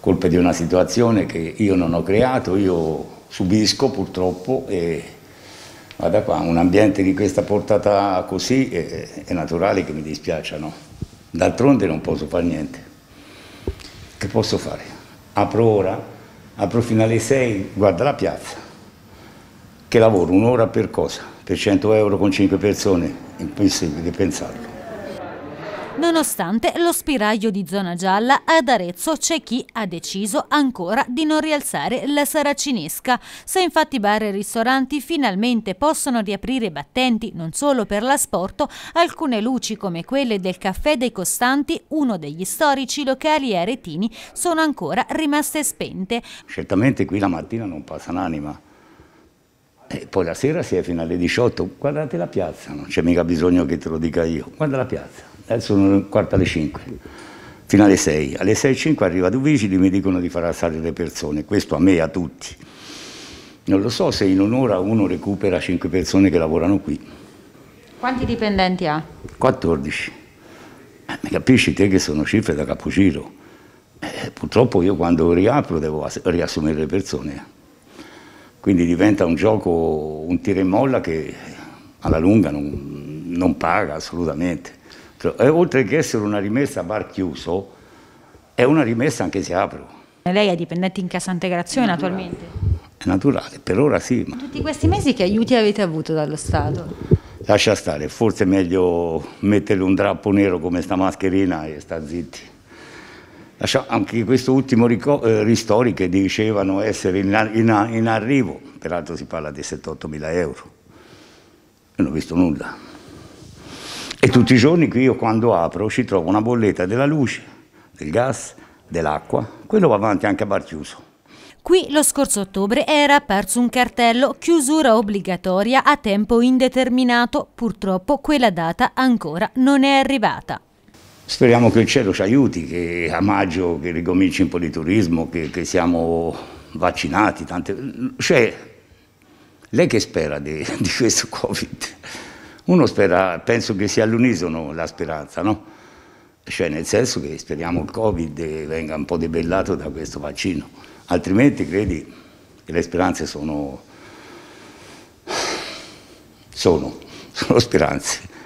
colpe di una situazione che io non ho creato, io subisco purtroppo e vada qua, un ambiente di questa portata così è, è naturale che mi dispiacciano. D'altronde non posso fare niente. Che posso fare? Apro ora, apro fino alle 6, guarda la piazza, che lavoro un'ora per cosa? Per 100 euro con 5 persone, impossibile pensarlo. Nonostante lo spiraglio di zona gialla, ad Arezzo c'è chi ha deciso ancora di non rialzare la saracinesca. Se infatti bar e ristoranti finalmente possono riaprire i battenti non solo per l'asporto, alcune luci come quelle del Caffè dei Costanti, uno degli storici locali aretini, sono ancora rimaste spente. Certamente qui la mattina non passa un'anima. E poi la sera si è fino alle 18, guardate la piazza, non c'è mica bisogno che te lo dica io, guarda la piazza. Eh, sono un quarto alle 5, fino alle 6. Alle 6.05 arriva Duvicidi e mi dicono di far alzare le persone, questo a me e a tutti. Non lo so se in un'ora uno recupera 5 persone che lavorano qui. Quanti dipendenti ha? 14. Eh, mi capisci te che sono cifre da capogiro. Eh, purtroppo io quando riapro devo riassumere le persone. Quindi diventa un gioco, un tira e molla che alla lunga non, non paga assolutamente. Cioè, eh, oltre che essere una rimessa a bar chiuso, è una rimessa anche se apro. Lei è dipendente in cassa integrazione naturale. attualmente? È naturale, per ora sì. Ma... Tutti questi mesi che aiuti avete avuto dallo Stato? Lascia stare, forse è meglio metterle un drappo nero come sta mascherina e sta zitti. Lascia, anche questo ultimo eh, ristori che dicevano essere in, in, in arrivo, peraltro si parla di 78 mila euro, non ho visto nulla. E tutti i giorni qui io quando apro ci trovo una bolletta della luce, del gas, dell'acqua. Quello va avanti anche a bar chiuso. Qui lo scorso ottobre era apparso un cartello chiusura obbligatoria a tempo indeterminato. Purtroppo quella data ancora non è arrivata. Speriamo che il cielo ci aiuti, che a maggio che ricominci un po' di turismo, che, che siamo vaccinati. Tante... Cioè, lei che spera di, di questo Covid? Uno spera, penso che sia all'unisono la speranza, no? Cioè nel senso che speriamo il Covid venga un po' debellato da questo vaccino, altrimenti credi che le speranze sono, sono, sono speranze.